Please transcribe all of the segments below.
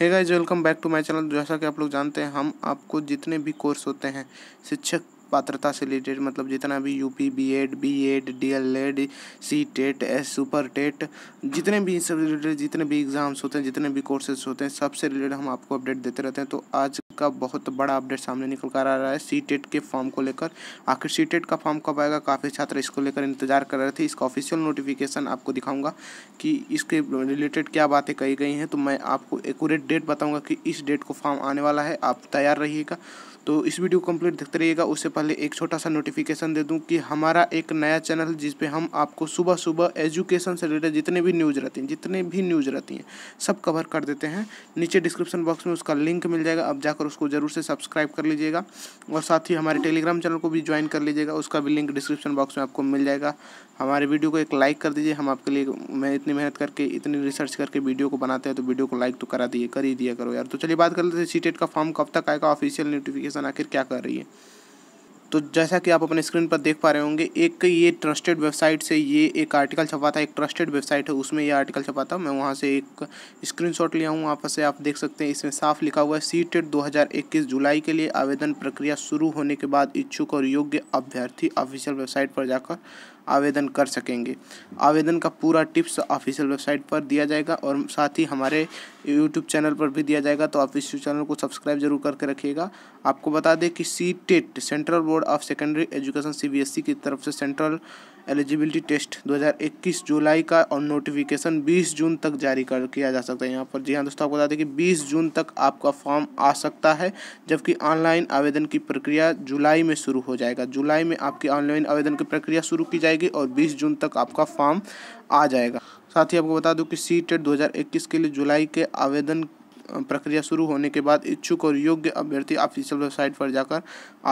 hey guys welcome back to my channel जैसा कि आप लोग जानते हैं हम आपको जितने भी कोर्स होते हैं शिक्षक पात्रता से रिलेटेड मतलब जितना भी U P B Ed B Ed D El Ed C TET S super TET जितने भी सब रिलेटेड जितने भी एग्ज़ाम्स होते हैं जितने भी कोर्सेज होते हैं सबसे रिलेटेड हम आपको अपडेट देते रहते हैं तो आज का बहुत बड़ा अपडेट सामने निकल कर आ रहा है सी e के फॉर्म को लेकर आखिर सी e का फॉर्म कब आएगा काफ़ी छात्र इसको लेकर इंतजार कर रहे थे इसका ऑफिशियल नोटिफिकेशन आपको दिखाऊंगा कि इसके रिलेटेड क्या बातें कही गई हैं तो मैं आपको एकूरेट डेट बताऊँगा कि इस डेट को फॉर्म आने वाला है आप तैयार रहिएगा तो इस वीडियो कम्प्लीट देखते रहिएगा उससे पहले एक छोटा सा नोटिफिकेशन दे दूं कि हमारा एक नया चैनल जिस पे हम आपको सुबह सुबह एजुकेशन से रिलेटेड जितने भी न्यूज़ रहती हैं जितने भी न्यूज़ रहती हैं सब कवर कर देते हैं नीचे डिस्क्रिप्शन बॉक्स में उसका लिंक मिल जाएगा आप जाकर उसको ज़रूर से सब्सक्राइब कर लीजिएगा और साथ ही हमारे टेलीग्राम चैनल को भी ज्वाइन कर लीजिएगा उसका भी लिंक डिस्क्रिप्शन बॉक्स में आपको मिल जाएगा हमारे वीडियो को एक लाइक कर दीजिए हम आपके लिए मैं इतनी मेहनत करके इतनी रिसर्च करके वीडियो को बनाते हैं तो वीडियो को लाइक तो करा दिए कर ही दिया करो यार तो चलिए बात कर लेते हैं सी का फॉर्म कब तक आएगा ऑफिशियल नोटिफिकेशन आखिर क्या कर रही है तो जैसा कि आप अपने स्क्रीन पर देख पा रहे होंगे एक ये ट्रस्टेड वेबसाइट से ये एक आर्टिकल छपा था एक ट्रस्टेड वेबसाइट है उसमें ये आर्टिकल छपा था मैं वहाँ से एक स्क्रीनशॉट लिया हूँ वहाँ से आप देख सकते हैं इसमें साफ लिखा हुआ है सी टेट दो जुलाई के लिए आवेदन प्रक्रिया शुरू होने के बाद इच्छुक और योग्य अभ्यर्थी ऑफिशियल वेबसाइट पर जाकर आवेदन कर सकेंगे आवेदन का पूरा टिप्स ऑफिशियल वेबसाइट पर दिया जाएगा और साथ ही हमारे यूट्यूब चैनल पर भी दिया जाएगा तो आप इस चैनल को सब्सक्राइब जरूर करके रखिएगा आपको बता दें कि C TET Central Board of Secondary Education C की तरफ से सेंट्रल एलिजिबिलिटी टेस्ट 2021 जुलाई का और नोटिफिकेशन 20 जून तक जारी कर किया जा सकता है यहाँ पर जी हाँ दोस्तों आपको बता दें कि 20 जून तक आपका फॉर्म आ सकता है जबकि ऑनलाइन आवेदन की प्रक्रिया जुलाई में शुरू हो जाएगा जुलाई में आपकी ऑनलाइन आवेदन की प्रक्रिया शुरू की जाएगी और बीस जून तक आपका फॉर्म आ जाएगा साथ ही आपको बता दूं कि सी टेट 2021 के लिए जुलाई के आवेदन प्रक्रिया शुरू होने के बाद इच्छुक और योग्य अभ्यर्थी ऑफिशियल वेबसाइट पर जाकर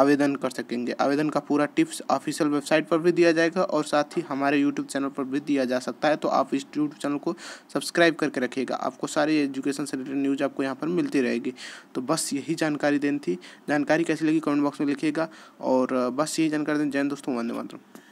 आवेदन कर सकेंगे आवेदन का पूरा टिप्स ऑफिशियल वेबसाइट पर भी दिया जाएगा और साथ ही हमारे यूट्यूब चैनल पर भी दिया जा सकता है तो आप इस यूट्यूब चैनल को सब्सक्राइब करके रखिएगा आपको सारी एजुकेशन से रिलेटेड न्यूज़ आपको यहाँ पर मिलती रहेगी तो बस यही जानकारी देनी थी जानकारी कैसी लगी कमेंट बॉक्स में लिखिएगा और बस यही जानकारी दें जैन दोस्तों वंदे मातरम